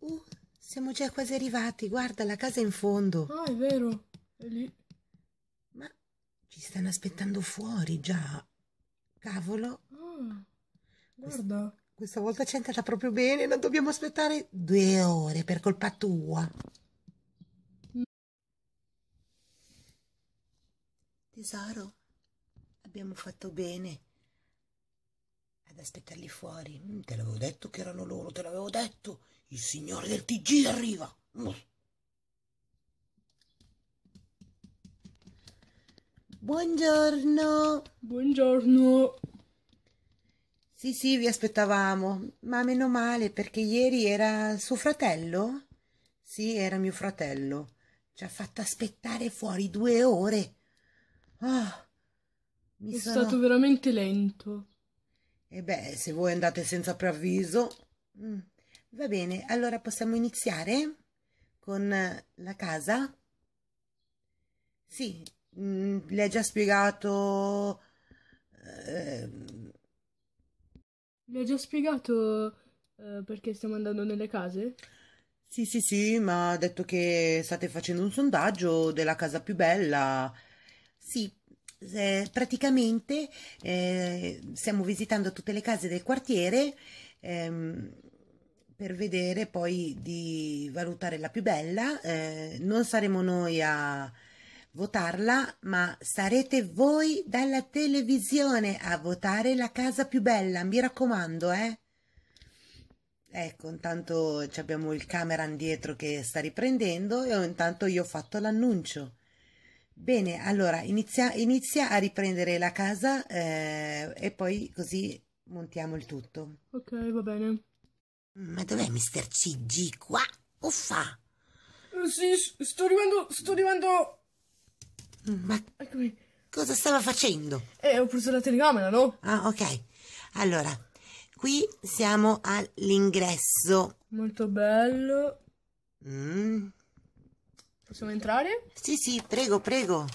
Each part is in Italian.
Uh, siamo già quasi arrivati. Guarda la casa in fondo. Ah, è vero. È lì. Ma ci stanno aspettando fuori già. Cavolo. Ah, guarda. Questa, questa volta ci è andata proprio bene. Non dobbiamo aspettare due ore per colpa tua. Tesoro, abbiamo fatto bene ad aspettarli fuori. Te l'avevo detto che erano loro, te l'avevo detto. Il signore del TG arriva. Mm. Buongiorno. Buongiorno. Sì, sì, vi aspettavamo, ma meno male perché ieri era suo fratello? Sì, era mio fratello. Ci ha fatto aspettare fuori due ore. Oh, mi È sono... stato veramente lento. E eh beh, se voi andate senza preavviso... Mm. Va bene, allora possiamo iniziare con la casa? Sì, mh, mm, le ha già spiegato... Eh... Le ha già spiegato eh, perché stiamo andando nelle case? Sì, sì, sì, ma ha detto che state facendo un sondaggio della casa più bella. Sì, eh, praticamente stiamo visitando tutte le case del quartiere. Ehm, per vedere poi di valutare la più bella. Eh, non saremo noi a votarla, ma sarete voi dalla televisione a votare la casa più bella, mi raccomando, eh. Ecco, intanto abbiamo il cameraman dietro che sta riprendendo e intanto io ho fatto l'annuncio. Bene, allora inizia, inizia, a riprendere la casa eh, e poi così montiamo il tutto. Ok, va bene. Ma dov'è Mr. CG? Qua o fa? Eh, sì, sto arrivando, sto arrivando. Ma Eccomi. cosa stava facendo? Eh, ho preso la telecamera, no? Ah, ok. Allora, qui siamo all'ingresso. Molto bello. Mm. Possiamo entrare? Sì, sì, prego, prego.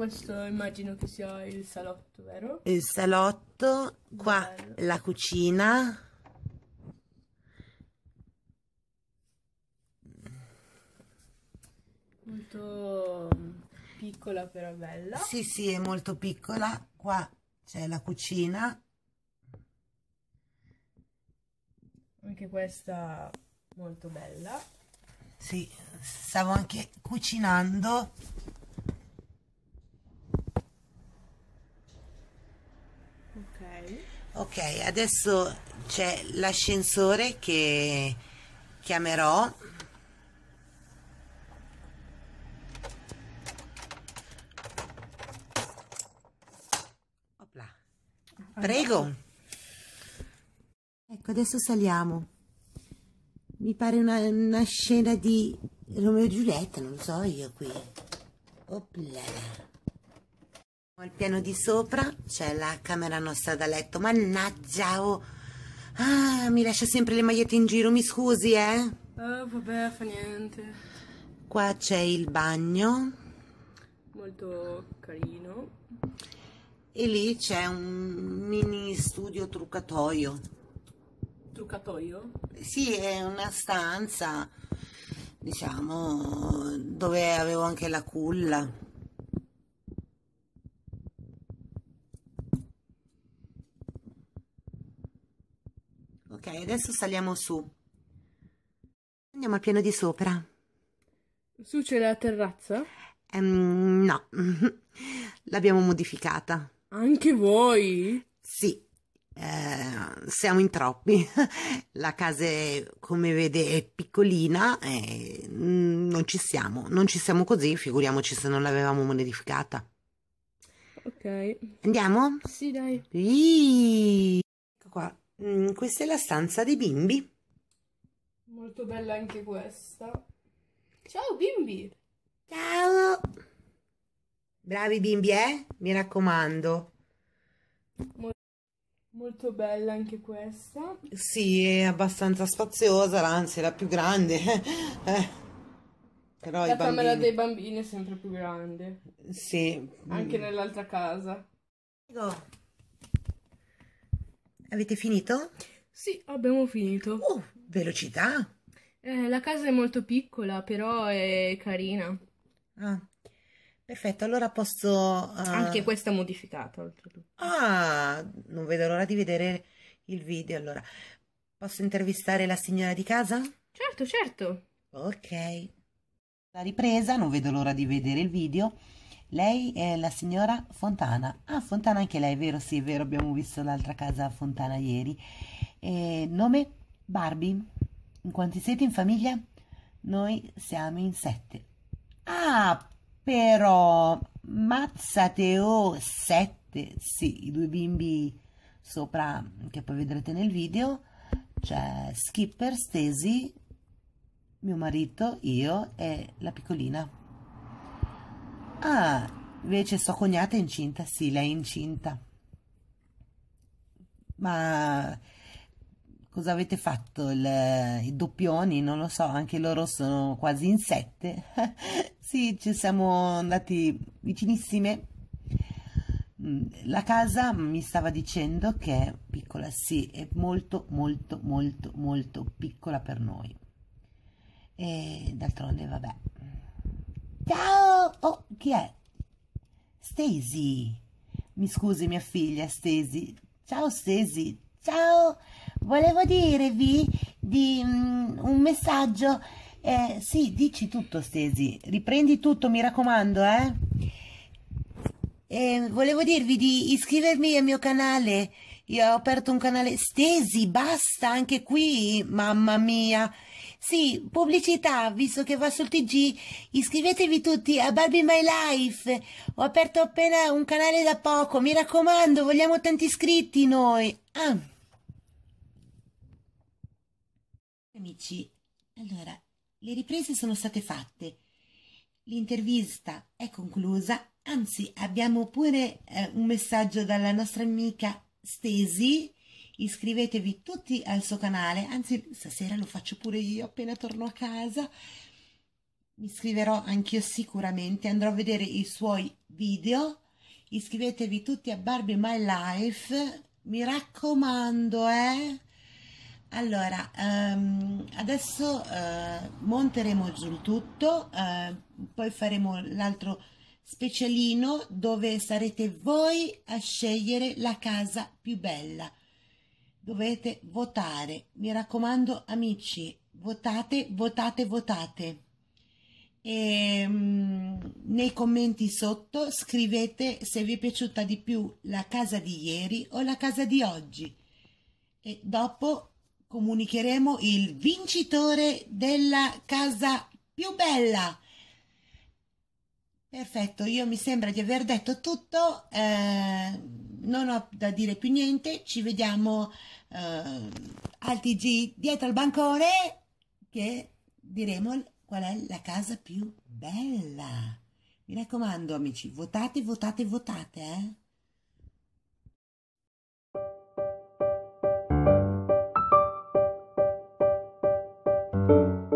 Questo immagino che sia il salotto, vero? Il salotto, qua Bello. la cucina. Molto mm, piccola però bella. Sì, sì, è molto piccola. Qua c'è la cucina. Anche questa molto bella. Sì, stavo anche cucinando Ok, okay adesso c'è l'ascensore che chiamerò. Opla. Prego. Ecco, adesso saliamo. Mi pare una, una scena di Romeo e Giulietta, non so io qui. Opla. Al piano di sopra c'è la camera nostra da letto. Mannaggia, oh. Ah, mi lascia sempre le magliette in giro, mi scusi, eh? Oh, vabbè, fa niente. Qua c'è il bagno. Molto carino. E lì c'è un mini studio truccatoio. Truccatoio? Sì, è una stanza, diciamo, dove avevo anche la culla. adesso saliamo su. Andiamo al piano di sopra. Su c'è la terrazza? Um, no, l'abbiamo modificata. Anche voi? Sì, eh, siamo in troppi. La casa, è, come vede, è piccolina e mm, non ci siamo. Non ci siamo così, figuriamoci se non l'avevamo modificata. Ok. Andiamo? Sì, dai. Iii. Ecco qua. Mm, questa è la stanza dei bimbi. Molto bella anche questa. Ciao bimbi! Ciao! Bravi bimbi, eh? Mi raccomando. Mol molto bella anche questa. Sì, è abbastanza spaziosa, anzi è la più grande. Eh, però la camera bambini... dei bambini è sempre più grande. Sì. Anche mm. nell'altra casa. Prego. Avete finito? Sì, abbiamo finito. Oh, velocità! Eh, la casa è molto piccola, però è carina. Ah, perfetto. Allora posso... Uh... Anche questa modificata, oltretutto. Ah, non vedo l'ora di vedere il video, allora. Posso intervistare la signora di casa? Certo, certo. Ok. La ripresa, non vedo l'ora di vedere il video. Lei è la signora Fontana. Ah, Fontana anche lei, vero? Sì, è vero, abbiamo visto l'altra casa Fontana ieri. E nome? Barbie. In quanti siete in famiglia? Noi siamo in sette. Ah, però, mazzate, oh, sette. Sì, i due bimbi sopra, che poi vedrete nel video, c'è Skipper, Stacy, mio marito, io e la piccolina. Ah, invece sua cognata è incinta. Sì, lei è incinta. Ma cosa avete fatto? Il, I doppioni? Non lo so, anche loro sono quasi in sette. sì, ci siamo andati vicinissime. Mm, la casa mi stava dicendo che è piccola, sì, è molto, molto, molto, molto piccola per noi. E d'altronde, vabbè. Ciao! Oh. Chi è? Stacy. Mi scusi mia figlia, Stacy. Ciao Stacy. Ciao. Volevo dirvi di um, un messaggio. Eh, sì, dici tutto Stacy. Riprendi tutto, mi raccomando, eh? eh volevo dirvi di iscrivermi al mio canale io ho aperto un canale. Stesi, basta anche qui, mamma mia. Sì, pubblicità, visto che va sul TG, iscrivetevi tutti a Barbie My Life. Ho aperto appena un canale da poco, mi raccomando, vogliamo tanti iscritti noi. Ah. Amici, allora, le riprese sono state fatte. L'intervista è conclusa, anzi abbiamo pure eh, un messaggio dalla nostra amica Stesi. Iscrivetevi tutti al suo canale, anzi stasera lo faccio pure io appena torno a casa. Mi iscriverò anch'io sicuramente, andrò a vedere i suoi video. Iscrivetevi tutti a Barbie My Life, mi raccomando, eh. Allora, um, adesso uh, monteremo giù il tutto, uh, poi faremo l'altro specialino dove sarete voi a scegliere la casa più bella. Dovete votare, mi raccomando amici, votate, votate, votate. E, ehm, nei commenti sotto scrivete se vi è piaciuta di più la casa di ieri o la casa di oggi e dopo comunicheremo il vincitore della casa più bella. Perfetto, io mi sembra di aver detto tutto, eh, non ho da dire più niente, ci vediamo eh, al TG dietro al bancone che diremo qual è la casa più bella. Mi raccomando amici, votate, votate, votate. Eh? thank you